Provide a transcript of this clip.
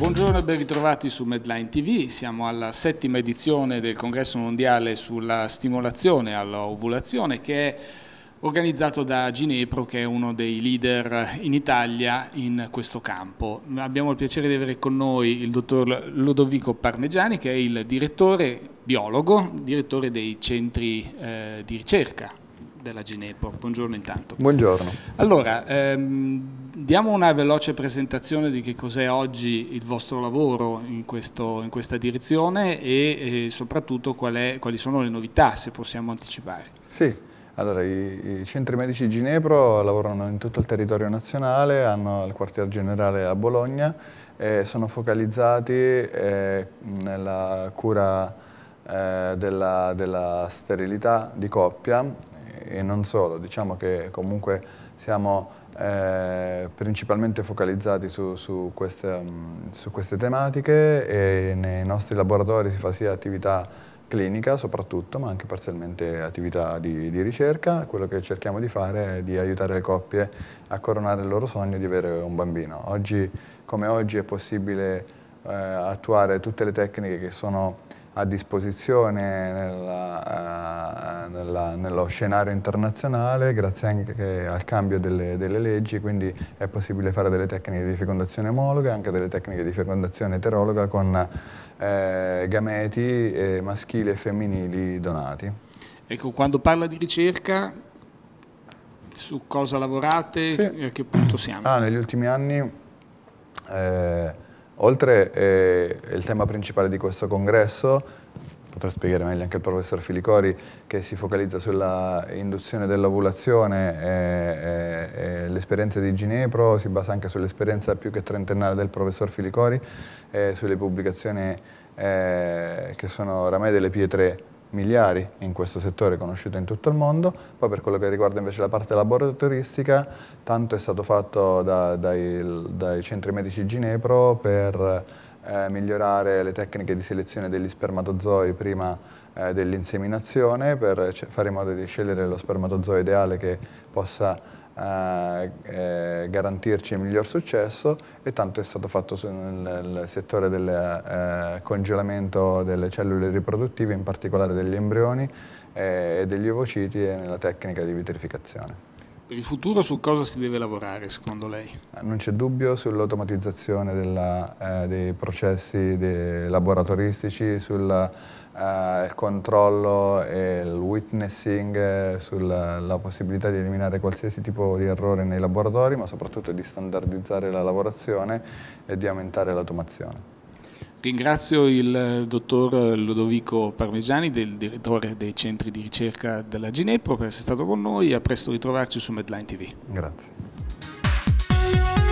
Buongiorno e ben ritrovati su Medline TV, siamo alla settima edizione del congresso mondiale sulla stimolazione all'ovulazione che è organizzato da Ginepro che è uno dei leader in Italia in questo campo. Abbiamo il piacere di avere con noi il dottor Lodovico Parmegiani che è il direttore biologo, direttore dei centri eh, di ricerca della Ginepo. Buongiorno intanto. Buongiorno. Allora, ehm, diamo una veloce presentazione di che cos'è oggi il vostro lavoro in, questo, in questa direzione e, e soprattutto qual è, quali sono le novità, se possiamo anticipare. Sì. Allora, i, i centri medici di Ginepro lavorano in tutto il territorio nazionale, hanno il quartier generale a Bologna e eh, sono focalizzati eh, nella cura eh, della, della, sterilità di coppia e non solo, diciamo che comunque siamo eh, principalmente focalizzati su, su, queste, mm, su queste tematiche e nei nostri laboratori si fa sia attività clinica soprattutto, ma anche parzialmente attività di, di, ricerca. Quello che cerchiamo di fare è di aiutare le coppie a coronare il loro sogno di avere un bambino. Oggi, come oggi, è possibile eh, attuare tutte le tecniche che sono a disposizione nella, eh, nella, nello scenario internazionale grazie anche al cambio delle, delle, leggi, quindi è possibile fare delle tecniche di fecondazione omologa, e anche delle tecniche di fecondazione eterologa con eh, gameti eh, maschili e femminili donati. Ecco, quando parla di ricerca, su cosa lavorate sì. e a che punto siamo? Ah, negli ultimi anni... Eh, Oltre eh, il tema principale di questo congresso, potrà spiegare meglio anche il professor Filicori, che si focalizza sulla induzione dell'ovulazione e, e, e l'esperienza di Ginepro, si basa anche sull'esperienza più che trentennale del professor Filicori, e sulle pubblicazioni eh, che sono oramai delle pietre miliari in questo settore conosciuto in tutto il mondo, poi per quello che riguarda invece la parte laboratoristica tanto è stato fatto da, dai, dai, centri medici Ginepro per eh, migliorare le tecniche di selezione degli spermatozoi prima eh, dell'inseminazione per fare in modo di scegliere lo spermatozoo ideale che possa a eh, garantirci il miglior successo e tanto è stato fatto nel, nel settore del eh, congelamento delle cellule riproduttive, in particolare degli embrioni eh, e degli ovociti e nella tecnica di vitrificazione. Per il futuro su cosa si deve lavorare secondo lei? Ah, non c'è dubbio sull'automatizzazione eh, dei processi dei laboratoristici, sul eh, controllo e il witnessing, eh, sulla possibilità di eliminare qualsiasi tipo di errore nei laboratori, ma soprattutto di standardizzare la lavorazione e di aumentare l'automazione. Ringrazio il eh, dottor Ludovico Parmegiani, del direttore dei centri di ricerca della Ginepro, per essere stato con noi. A presto ritrovarci su Medline TV. Grazie.